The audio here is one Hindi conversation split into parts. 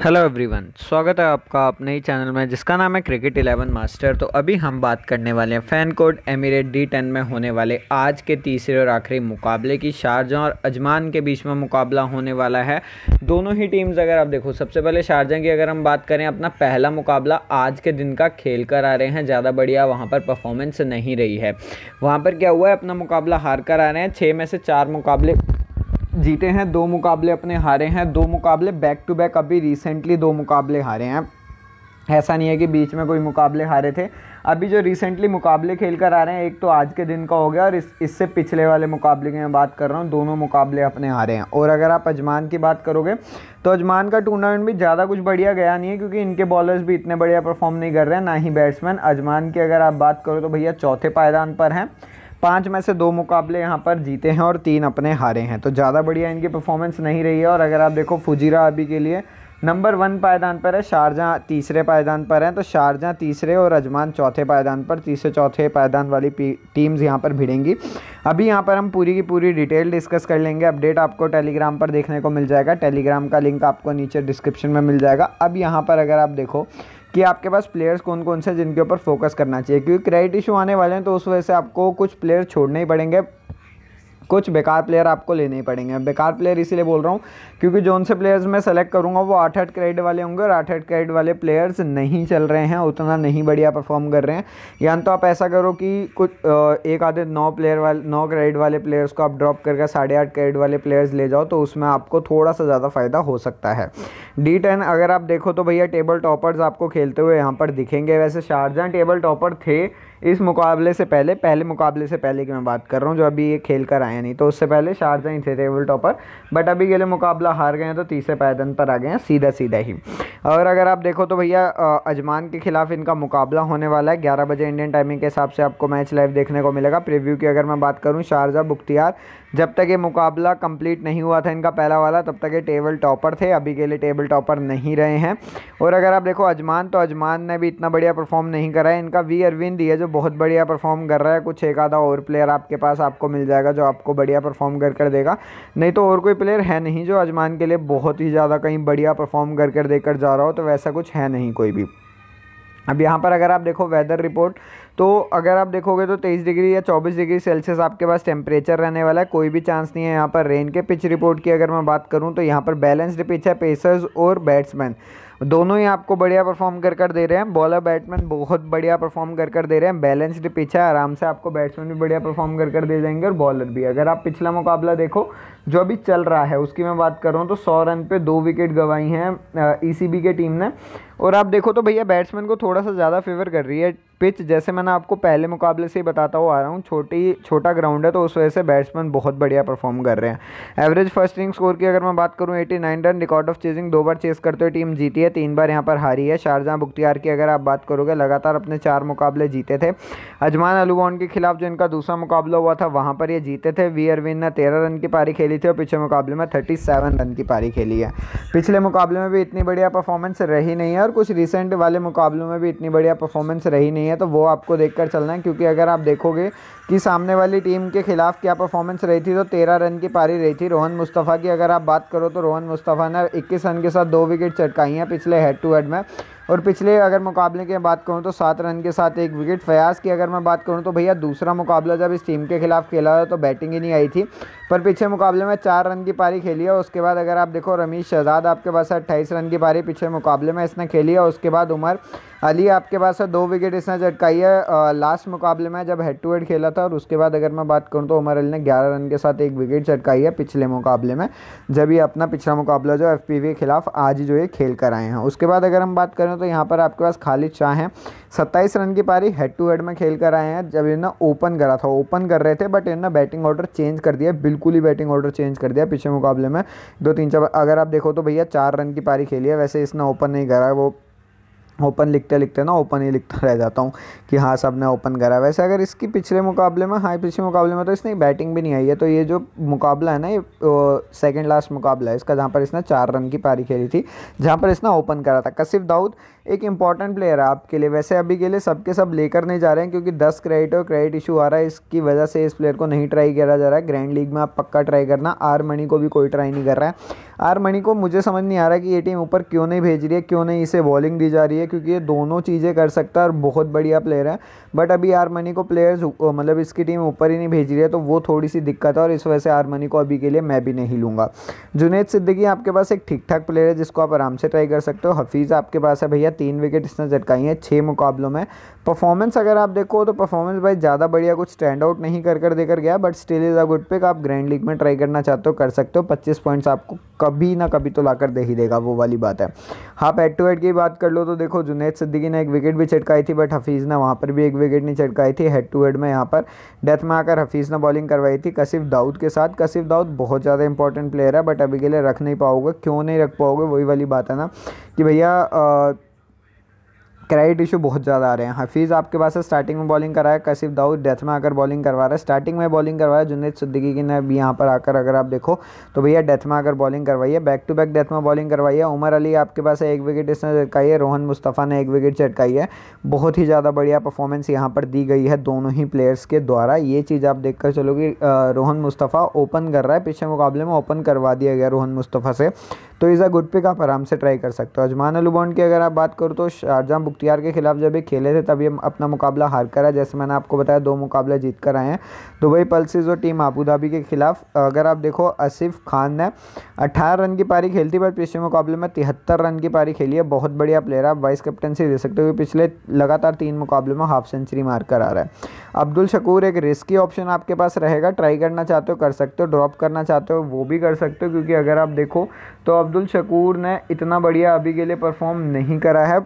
हेलो एवरीवन स्वागत है आपका अपने ही चैनल में जिसका नाम है क्रिकेट इलेवन मास्टर तो अभी हम बात करने वाले हैं FanCode Emirates D ten में होने वाले आज के तीसरे और आखिरी मुकाबले की शारजा और अजमान के बीच में मुकाबला होने वाला है दोनों ही टीम्स अगर आप देखो सबसे पहले शारजा की अगर हम बात करें अपना पहला मुकाबला आज के दिन का खेल कर आ रहे हैं ज़्यादा बढ़िया वहाँ पर परफॉर्मेंस नहीं रही है वहाँ पर क्या हुआ है अपना मुकाबला हार कर आ रहे हैं छः में से चार मुकाबले जीते हैं दो मुकाबले अपने हारे हैं दो मुकाबले बैक टू बैक अभी रिसेंटली दो मुकाबले हारे हैं ऐसा नहीं है कि बीच में कोई मुकाबले हारे थे अभी जो रिसेंटली मुकाबले खेल कर आ रहे हैं एक तो आज के दिन का हो गया और इस इससे पिछले वाले मुकाबले की मैं बात कर रहा हूँ दोनों मुकाबले अपने हारे हैं और अगर आप अजमान की बात करोगे तो अजमान का टूर्नामेंट भी ज़्यादा कुछ बढ़िया गया नहीं है क्योंकि इनके बॉलर्स भी इतने बढ़िया परफॉर्म नहीं कर रहे हैं ना ही बैट्समैन अजमान की अगर आप बात करो तो भैया चौथे पायदान पर हैं पाँच में से दो मुकाबले यहाँ पर जीते हैं और तीन अपने हारे हैं तो ज़्यादा बढ़िया इनकी परफॉर्मेंस नहीं रही है और अगर आप देखो फुजीरा अभी के लिए नंबर वन पायदान पर है शारजा तीसरे पायदान पर हैं तो शारजा तीसरे और अजमान चौथे पायदान पर तीसरे चौथे पायदान वाली टीम्स यहाँ पर भिड़ेंगी अभी यहाँ पर हम पूरी की पूरी डिटेल डिस्कस कर लेंगे अपडेट आपको टेलीग्राम पर देखने को मिल जाएगा टेलीग्राम का लिंक आपको नीचे डिस्क्रिप्शन में मिल जाएगा अब यहाँ पर अगर आप देखो कि आपके पास प्लेयर्स कौन कौन से जिनके ऊपर फोकस करना चाहिए क्योंकि क्रेडिट इशू आने वाले हैं तो उस वजह से आपको कुछ प्लेयर छोड़ने ही पड़ेंगे कुछ बेकार प्लेयर आपको लेने ही पड़ेंगे बेकार प्लेयर इसीलिए बोल रहा हूँ क्योंकि जोन से प्लेयर्स मैं सेलेक्ट करूँगा वो आठ आठ क्रेडिट वाले होंगे और आठ आठ क्रेड वाले प्लेयर्स नहीं चल रहे हैं उतना नहीं बढ़िया परफॉर्म कर रहे हैं या तो आप ऐसा करो कि कुछ एक आधे नौ प्लेयर वाले नौ क्रेडिट वाले प्लेयर्स को आप ड्रॉप करके साढ़े आठ क्रेड वाले प्लेयर्स ले जाओ तो उसमें आपको थोड़ा सा ज़्यादा फ़ायदा हो सकता है डी टेन अगर आप देखो तो भैया टेबल टॉपर्स आपको खेलते हुए यहाँ पर दिखेंगे वैसे शारजहाँ टेबल टॉपर थे इस मुकाबले से पहले पहले मुकाबले से पहले की मैं बात कर रहा हूँ जो अभी ये खेल कर आए नहीं तो उससे पहले शारजा ही थे टेबल टॉपर बट अभी के लिए मुकाबला हार गए हैं तो तीसरे पैदन पर आ गए हैं सीधा सीधा ही और अगर आप देखो तो भैया अजमान के खिलाफ इनका मुकाबला होने वाला है ग्यारह बजे इंडियन टाइमिंग के हिसाब से आपको मैच लाइव देखने को मिलेगा प्रिव्यू की अगर मैं बात करूँ शारजा बुख्तियार जब तक ये मुकाबला कंप्लीट नहीं हुआ था इनका पहला वाला तब तक ये टेबल टॉपर थे अभी के लिए टेबल टॉपर नहीं रहे हैं और अगर आप देखो अजमान तो अजमान ने भी इतना बढ़िया परफॉर्म नहीं करा है इनका वी अरविंद ये जो बहुत बढ़िया परफॉर्म कर रहा है कुछ एक आधा और प्लेयर आपके पास आपको मिल जाएगा जो आपको बढ़िया परफॉर्म कर कर देगा नहीं तो और कोई प्लेयर है नहीं जो अजमान के लिए बहुत ही ज़्यादा कहीं बढ़िया परफॉर्म कर कर देकर जा रहा हो तो वैसा कुछ है नहीं कोई भी अब यहाँ पर अगर आप देखो वेदर रिपोर्ट तो अगर आप देखोगे तो तेईस डिग्री या चौबीस डिग्री सेल्सियस आपके पास टेम्परेचर रहने वाला है कोई भी चांस नहीं है यहाँ पर रेन के पिच रिपोर्ट की अगर मैं बात करूँ तो यहाँ पर बैलेंस्ड पिच है पेसर्स और बैट्समैन दोनों ही आपको बढ़िया परफॉर्म कर कर दे रहे हैं बॉलर बैट्समैन बहुत बढ़िया परफॉर्म कर कर दे रहे हैं बैलेंस्ड पिच है आराम से आपको बैट्समैन भी बढ़िया परफॉर्म कर कर दे जाएंगे और बॉलर भी अगर आप पिछला मुकाबला देखो जो अभी चल रहा है उसकी मैं बात कर रहा हूँ तो सौ रन पे दो विकेट गंवाई हैं ईसीबी e के टीम ने और आप देखो तो भैया बैट्समैन को थोड़ा सा ज़्यादा फेवर कर रही है पिच जैसे मैंने आपको पहले मुकाबले से ही बताता हुआ आ रहा हूँ छोटी छोटा ग्राउंड है तो उस वजह से बैट्समैन बहुत बढ़िया परफॉर्म कर रहे हैं एवरेज फर्स्ट इनिंग स्कोर की अगर मैं बात करूँ nine run record of chasing दो बार चेस करते हुए टीम जीती है तीन बार यहाँ पर हारी है शारजहाँ बुख्तियार की अगर आप बात करोगे लगातार अपने चार मुकाबले जीते थे अजमान अलूबॉन के खिलाफ जो इनका दूसरा मुकाबला हुआ था वहाँ पर ये जीते थे वी अरविंद ने तेरह रन की पारी खेली खेली थी और पिछले मुकाबले में थर्टी सेवन रन की पारी खेली है पिछले मुकाबले में भी इतनी बढ़िया परफॉर्मेंस रही नहीं है और कुछ रिसेंट वाले मुकाबलों में भी इतनी बढ़िया परफॉर्मेंस रही नहीं है तो वो आपको देख कर चलना है क्योंकि अगर आप देखोगे कि सामने वाली टीम के खिलाफ क्या परफॉर्मेंस रही थी तो तेरह रन की पारी रही थी रोहन मुस्तफ़ा की अगर आप बात करो तो रोहन मुस्तफ़ा ने इक्कीस रन के साथ दो विकेट चटकाई हैं पिछले हेड टू हेड में और पिछले अगर मुकाबले की बात करूँ तो सात रन के साथ एक विकेट फयाज की अगर मैं बात करूँ तो भैया दूसरा मुकाबला जब इस टीम के खिलाफ खेला था तो बैटिंग ही नहीं आई थी पर पिछले मुकाबले में चार रन की पारी खेली है उसके बाद अगर आप देखो रमीश शहजाद आपके पास अट्ठाईस रन की पारी पिछले मुकाबले में इसने खेली है उसके बाद उमर अली आपके पास है दो विकेट इसने झटकाई है लास्ट मुकाबले में जब हेड टू हेड खेला था और उसके बाद अगर मैं बात करूँ तो उमर अली ने ग्यारह रन के साथ एक विकेट झटकाई है पिछले मुकाबले में जब ये अपना पिछला मुकाबला जो एफ के खिलाफ आज जो ये खेल कर आए हैं उसके बाद अगर हम बात करें तो यहाँ पर आपके पास खालिद शाह हैं सत्ताईस रन की पारी हेड टू हेड में खेल कर आए हैं जब इन्होंने ओपन करा था ओपन कर रहे थे बट इन्होंने बैटिंग ऑर्डर चेंज कर दिया बिल्कुल ही बैटिंग ऑर्डर चेंज कर दिया पिछले मुकाबले में दो तीन चार अगर आप देखो तो भैया चार रन की पारी खेली है वैसे इसने ओपन नहीं करा वो ओपन लिखते लिखते ना ओपन ही लिखता रह जाता हूँ कि हाँ सब ने ओपन करा वैसे अगर इसकी पिछले मुकाबले में हाई पिछले मुकाबले में तो इसने बैटिंग भी नहीं आई है तो ये जो मुकाबला है ना ये सेकंड लास्ट मुकाबला है इसका जहाँ पर इसने चार रन की पारी खेली थी जहाँ पर इसने ओपन करा था कसिफ दाऊद एक इंपॉर्टेंट प्लेयर है आपके लिए वैसे अभी के लिए सबके सब लेकर नहीं जा रहे हैं क्योंकि दस क्रेडिट और क्रेडिट इशू आ रहा है इसकी वजह से इस प्लेयर को नहीं ट्राई करा जा रहा है ग्रैंड लीग में आप पक्का ट्राई करना आर मनी को भी कोई ट्राई नहीं कर रहा है आर मणि को मुझे समझ नहीं आ रहा कि ये टीम ऊपर क्यों नहीं भेज रही है क्यों नहीं इसे बॉलिंग दी जा रही है क्योंकि ये दोनों चीज़ें कर सकता है और बहुत बढ़िया प्लेयर है बट अभी आर मनी को प्लेयर्स मतलब इसकी टीम ऊपर ही नहीं भेज रही है तो वो थोड़ी सी दिक्कत है और इस वजह से आर मनी को अभी के लिए मैं भी नहीं लूँगा जुनेद सिद्दीकी आपके पास एक ठीक ठाक प्लेयर है जिसको आप आराम से ट्राई कर सकते हो हफीज़ आपके पास है भैया तीन विकेट इसने झटकाई हैं छः मुकाबलों में परफॉर्मेंस अगर आप देखो तो परफॉर्मेंस भाई ज़्यादा बढ़िया कुछ स्टैंड आउट नहीं कर कर देकर गया but still is a good pick आप ग्रैंड लीग में ट्राई करना चाहते हो कर सकते हो 25 पॉइंट्स आपको कभी ना कभी तो लाकर दे ही देगा वो वाली बात है आप हेड टू हेड की बात कर लो तो देखो जुनेद सिद्दीकी ने एक विकेट भी छिटकाई थी बट हफीज़ ने वहाँ पर भी एक विकेट नहीं छिटकाई थी हेड टू हेड में यहाँ पर डेथ में आकर हफीज़ ने बॉलिंग करवाई थी कसिफ दाऊद के साथ कसिफ दाऊद बहुत ज़्यादा इंपॉर्टेंट प्लेयर है बट अभी के लिए रख नहीं पाओगे क्यों नहीं रख पाओगे वही वाली बात है ना कि भैया क्रेडिट इशू बहुत ज़्यादा आ रहे हैं हफीज़ आपके पास है स्टार्टिंग में बॉलिंग करा है कसिफ दाऊद डेथ में आकर बॉलिंग करवा रहा है स्टार्टिंग में बॉलिंग करवा रहा है जुनेद सिद्दीकी की ने भी यहाँ पर आकर अगर आप देखो तो भैया डेथ में आकर बॉलिंग करवाई है बैक टू बैक डेथ में बॉलिंग करवाई है उमर अली आपके पास है एक विकेट इसने चटकाई है रोहन मुस्तफ़ा ने एक विकेट चटकाई है बहुत ही ज़्यादा बढ़िया परफॉर्मेंस यहाँ पर दी गई है दोनों ही प्लेयर्स के द्वारा ये चीज़ आप देख कर चलो कि रोहन मुस्तफ़ा ओपन कर रहा है पिछले मुकाबले में ओपन करवा दिया गया रोहन मुस्तफ़ा से तो इज़ अ गुड पिक आप आराम से ट्राई कर सकते हो अजमान अलूबॉन्ड की अगर आप बात करो तो शारजा बुख्तियार के खिलाफ जब ये खेले थे तब ये अपना मुकाबला हार कर है जैसे मैंने आपको बताया दो मुकाबले जीत कर आए हैं दुबई पल्सिस और टीम आबूधाबी के खिलाफ अगर आप देखो आसिफ खान ने अट्ठारह रन की पारी खेलती पर पिछले मुकाबले में तिहत्तर रन की पारी खेली है बहुत बढ़िया प्लेयर आप वाइस कैप्टनसी दे सकते हो पिछले लगातार तीन मुकाबले में हाफ सेंचुरी मार कर आ रहा है अब्दुल शकूर एक रिस्की ऑप्शन आपके पास रहेगा ट्राई करना चाहते हो कर सकते हो ड्रॉप करना चाहते हो वो भी कर सकते हो क्योंकि अगर आप देखो तो अब अब्दुल शकूर ने इतना बढ़िया अभी के लिए परफॉर्म नहीं करा है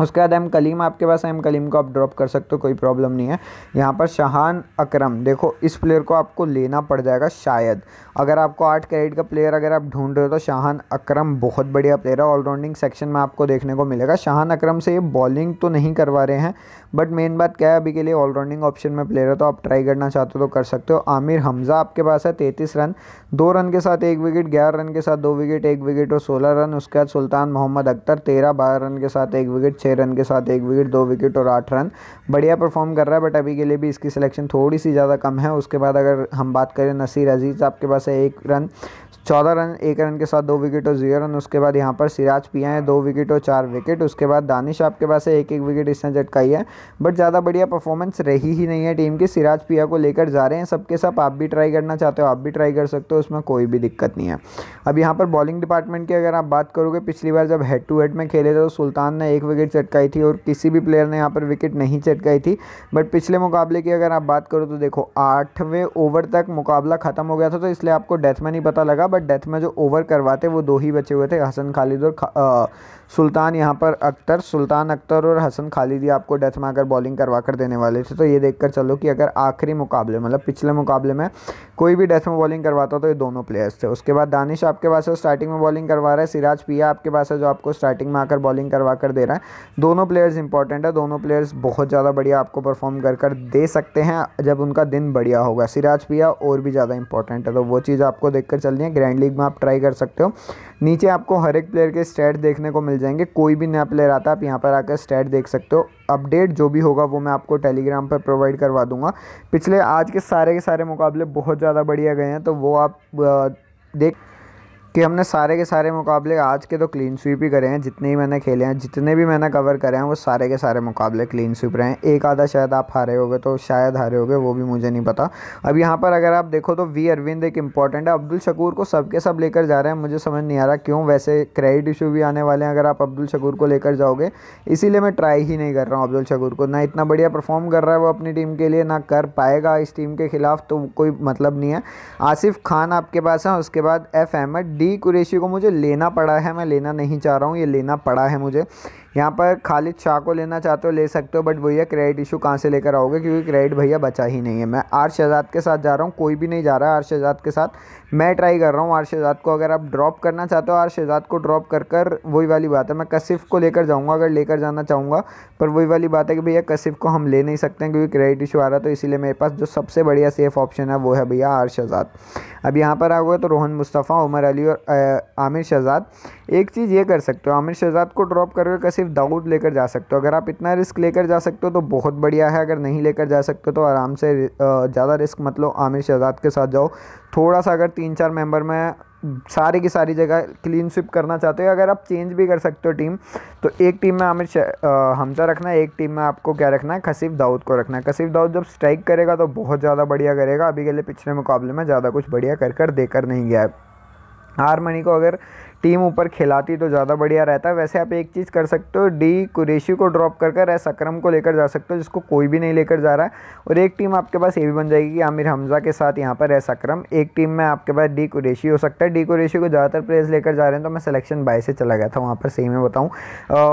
उसके बाद एम कलीम आपके पास एम कलीम को आप ड्रॉप कर सकते हो कोई प्रॉब्लम नहीं है यहाँ पर शाहान अकरम देखो इस प्लेयर को आपको लेना पड़ जाएगा शायद अगर आपको आठ क्रेडिट का प्लेयर अगर आप ढूंढ रहे हो तो शाहान अकरम बहुत बढ़िया प्लेयर है ऑलराउंडिंग सेक्शन में आपको देखने को मिलेगा शाहान अकरम से ये बॉलिंग तो नहीं करवा रहे हैं बट मेन बात क्या है अभी के लिए ऑलराउंडिंग ऑप्शन में प्लेयर है तो आप ट्राई करना चाहते हो तो कर सकते हो आमिर हमज़ा आपके पास है तैंतीस रन दो रन के साथ एक विकेट ग्यारह रन के साथ दो विकेट एक विकेट और सोलह रन उसके बाद सुल्तान मोहम्मद अख्तर तेरह बारह रन के साथ एक विकेट छः रन के साथ एक विकेट दो विकेट और आठ रन बढ़िया परफॉर्म कर रहा है बट अभी के लिए भी इसकी सिलेक्शन थोड़ी सी ज़्यादा कम है उसके बाद अगर हम बात करें नसीर अजीज़ आपके पास है एक रन चौदह रन एक रन के साथ दो विकेट और जीरो रन उसके बाद यहाँ पर सिराज पिया है दो विकेट और चार विकेट उसके बाद दानिश आपके पास है एक एक विकेट इसने झटकाई है बट ज़्यादा बढ़िया परफॉर्मेंस रही ही नहीं है टीम की सिराज पिया को लेकर जा रहे हैं सबके साथ आप भी ट्राई करना चाहते हो आप भी ट्राई कर सकते हो उसमें कोई भी दिक्कत नहीं है अब यहाँ पर बॉलिंग डिपार्टमेंट की अगर आप बात करोगे पिछली बार जब हेड टू हेड में खेले थे तो सुल्तान ने एक विकेट चटकाई थी और किसी भी प्लेयर ने यहाँ पर विकेट नहीं चटकाई थी बट पिछले मुकाबले की अगर आप बात करो तो देखो आठवें ओवर तक मुकाबला ख़त्म हो गया था तो इसलिए आपको डेथ में नहीं पता लगा बट डेथ में जो ओवर करवाते वो दो ही बचे हुए थे हसन खालिद और खा, सुल्तान यहाँ पर अख्तर सुल्तान अख्तर और हसन खालिदी आपको डेथ मार बॉलिंग करवा कर देने वाले थे तो ये देख कर चलो कि अगर आखिरी मुकाबले मतलब पिछले मुकाबले में कोई भी डेथ में बॉलिंग करवाता तो ये दोनों प्लेयर्स थे उसके बाद दानिश आपके पास है स्टार्टिंग में बॉलिंग करवा रहा है सिराज पिया आपके पास है जो आपको स्टार्टिंग में आकर बॉलिंग करवा कर दे रहा है दोनों प्लेयर्स इंपॉर्टेंट है दोनों प्लेयर्स बहुत ज़्यादा बढ़िया आपको परफॉर्म कर कर दे सकते हैं जब उनका दिन बढ़िया होगा सिराज पिया और भी ज़्यादा इंपॉर्टेंट है तो वो चीज़ आपको देख कर चलनी है ग्रैंड लीग में आप ट्राई कर सकते हो नीचे आपको हर एक प्लेयर के स्टेट देखने को मिल मिल जाएंगे कोई भी नया प्लेयर आता है आप यहाँ पर आकर स्टैट देख सकते हो अपडेट जो भी होगा वो मैं आपको टेलीग्राम पर प्रोवाइड करवा दूंगा पिछले आज के सारे के सारे मुकाबले बहुत ज़्यादा बढ़िया गए हैं तो वो आप देख कि हमने सारे के सारे मुकाबले आज के तो क्लीन स्वीप ही करे हैं जितने ही मैंने खेले हैं जितने भी मैंने कवर करे हैं वो सारे के सारे मुकाबले क्लीन स्वीप रहे हैं एक आधा शायद आप हारे हो तो शायद हारे हो वो भी मुझे नहीं पता अब यहाँ पर अगर आप देखो तो वी अरविंद एक इंपॉर्टेंट है अब्दुल शकूर को सबके सब लेकर जा रहे हैं मुझे समझ नहीं आ रहा क्यों वैसे क्रेडिट इशू भी आने वाले हैं अगर आप अब्दुल शकूर को लेकर जाओगे इसीलिए मैं ट्राई ही नहीं कर रहा हूँ अब्दुल शकूर को ना इतना बढ़िया परफॉर्म कर रहा है वो अपनी टीम के लिए ना कर पाएगा इस टीम के खिलाफ तो कोई मतलब नहीं है आसिफ खान आपके पास है उसके बाद एफ अहमद डी अली को मुझे लेना पड़ा है मैं लेना नहीं चाह रहा हूँ ये लेना पड़ा है मुझे यहाँ पर खालिद शाह को लेना चाहते हो ले सकते हो बट भैया क्रेडिट इशू कहाँ से लेकर आओगे क्योंकि क्रेडिट भैया बचा ही नहीं है मैं आर शहजाद के साथ जा रहा हूँ कोई भी नहीं जा रहा है आर शहजाद के साथ मैं ट्राई कर रहा हूँ आर शहजाद को अगर आप ड्रॉप करना चाहते हो आर शहजाद को ड्रॉप कर कर वही वाली बात है मैं कसिफ को लेकर जाऊँगा अगर लेकर जाना चाहूँगा पर वही वाली बात है कि भैया कशिफ को हम ले नहीं सकते हैं क्योंकि क्रेडिट इशू आ रहा तो इसीलिए मेरे पास जो सबसे बढ़िया सेफ ऑप्शन है वो है भैया आर शहजाद अब यहाँ पर आ गए तो रोहन मुस्तफ़ा उमर अली और आमिर शहजाद एक चीज़ ये कर सकते हो आमिर शहजाद को ड्रॉप कर करके सिर्फ दाऊद लेकर जा सकते हो अगर आप इतना रिस्क लेकर जा सकते हो तो बहुत बढ़िया है अगर नहीं लेकर जा सकते हो तो आराम से ज़्यादा रिस्क मत लो आमिर शहजाद के साथ जाओ थोड़ा सा अगर तीन चार मेंबर में सारी की सारी जगह क्लीन स्विप करना चाहते हो अगर आप चेंज भी कर सकते हो टीम तो एक टीम में आमिर हमजा रखना है एक टीम में आपको क्या रखना है खसीफ दाऊद को रखना है खसीफ दाऊद जब स्ट्राइक करेगा तो बहुत ज़्यादा बढ़िया करेगा अभी के लिए पिछले मुकाबले में ज़्यादा कुछ बढ़िया कर कर देकर नहीं गया है मनी को अगर टीम ऊपर खिलाती तो ज़्यादा बढ़िया रहता है वैसे आप एक चीज़ कर सकते हो डी कुरेशी को ड्रॉप कर कर ऐसा क्रम को लेकर जा सकते हो जिसको कोई भी नहीं लेकर जा रहा है और एक टीम आपके पास ये भी बन जाएगी कि आमिर हमज़ा के साथ यहाँ पर ऐसा क्रम एक टीम में आपके पास डी कुरेशी हो सकता है डी कुरेशी को ज़्यादातर प्लेयर्स लेकर जा रहे हैं तो मैं सिलेक्शन बाय से चला गया था वहाँ पर सही में बताऊँ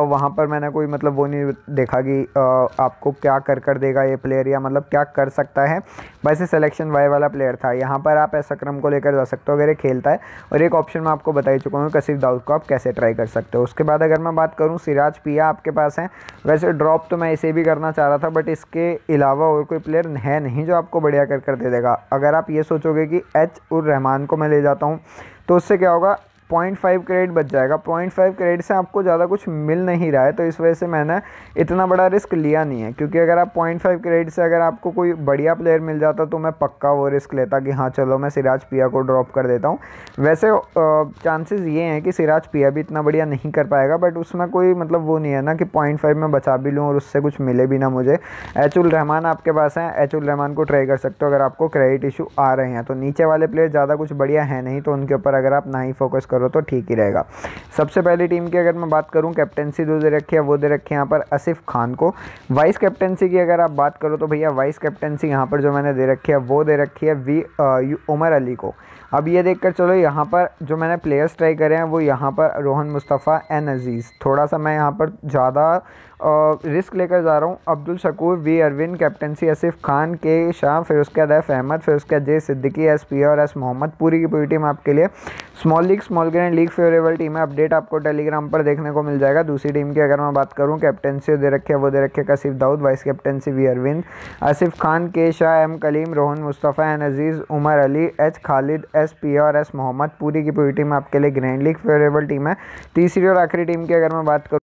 वहाँ पर मैंने कोई मतलब वो नहीं देखा कि आपको क्या कर कर देगा ये प्लेयर या मतलब क्या कर सकता है वैसे सिलेक्शन वाई वाला प्लेयर था यहाँ पर आप ऐसा क्रम को लेकर जा सकते हो अगर ये खेलता है और एक ऑप्शन मैं आपको बता चुका हूँ कसीफ दाऊद को आप कैसे ट्राई कर सकते हो उसके बाद अगर मैं बात करूँ सिराज पिया आपके पास हैं वैसे ड्रॉप तो मैं इसे भी करना चाह रहा था बट इसके अलावा और कोई प्लेयर है नहीं जो आपको बढ़िया कर कर दे देगा अगर आप ये सोचोगे कि एच उर रहमान को मैं ले जाता हूँ तो उससे क्या होगा पॉइंट फाइव क्रेडिट बच जाएगा पॉइंट फाइव क्रेडिट से आपको ज़्यादा कुछ मिल नहीं रहा है तो इस वजह से मैंने इतना बड़ा रिस्क लिया नहीं है क्योंकि अगर आप पॉइंट फाइव क्रेडिट से अगर आपको कोई बढ़िया प्लेयर मिल जाता तो मैं पक्का वो रिस्क लेता कि हाँ चलो मैं सिराज पिया को ड्रॉप कर देता हूँ वैसे चांसेज ये हैं कि सिराज पिया भी इतना बढ़िया नहीं कर पाएगा बट उसमें कोई मतलब वो नहीं है ना कि पॉइंट फाइव में बचा भी लूँ और उससे कुछ मिले भी ना मुझे एचुल रहमान आपके पास हैं एचुल रहमान को ट्राई कर सकते हो अगर आपको क्रेडिट इशू आ रहे हैं तो नीचे वाले प्लेयर ज़्यादा कुछ बढ़िया है नहीं तो उनके ऊपर अगर आप ना ही फोकस करो तो ठीक ही रहेगा सबसे पहली टीम की अगर मैं बात करूँ कैप्टनसी जो दे रखी है वो दे रखी है यहाँ पर आसिफ खान को वाइस कैप्टनसी की अगर आप बात करो तो भैया वाइस कैप्टनसी यहाँ पर जो मैंने दे रखी है वो दे रखी है वी उमर अली को अब ये देखकर चलो यहाँ पर जो मैंने प्लेयर्स ट्राई करे हैं वो यहाँ पर रोहन मुस्तफ़ा एन अज़ीज़ थोड़ा सा मैं यहाँ पर ज़्यादा रिस्क लेकर जा रहा हूँ Abdul Shakoor V Arvind captaincy Asif Khan K Shah फिर उसके बाद एफ अहमद फिर उसके बाद जे सिद्दीकी एस पी और एस मोहम्मद पूरी की पूरी टीम आपके लिए small league small grand league favourable team है अपडेट आपको टेलीग्राम पर देखने को मिल जाएगा दूसरी टीम की अगर मैं बात करूँ कैप्टनसी दे रखे वो दे रखे Kashif Dawood vice captaincy V Arvind Asif Khan K Shah M Kaleem Rohan Mustafa N Aziz Umar Ali H Khalid S P और एस मोहम्मद पूरी की पूरी टीम आपके लिए ग्रैंड लीग फेवरेबल टीम है तीसरी और आखिरी टीम की अगर मैं बात करूँ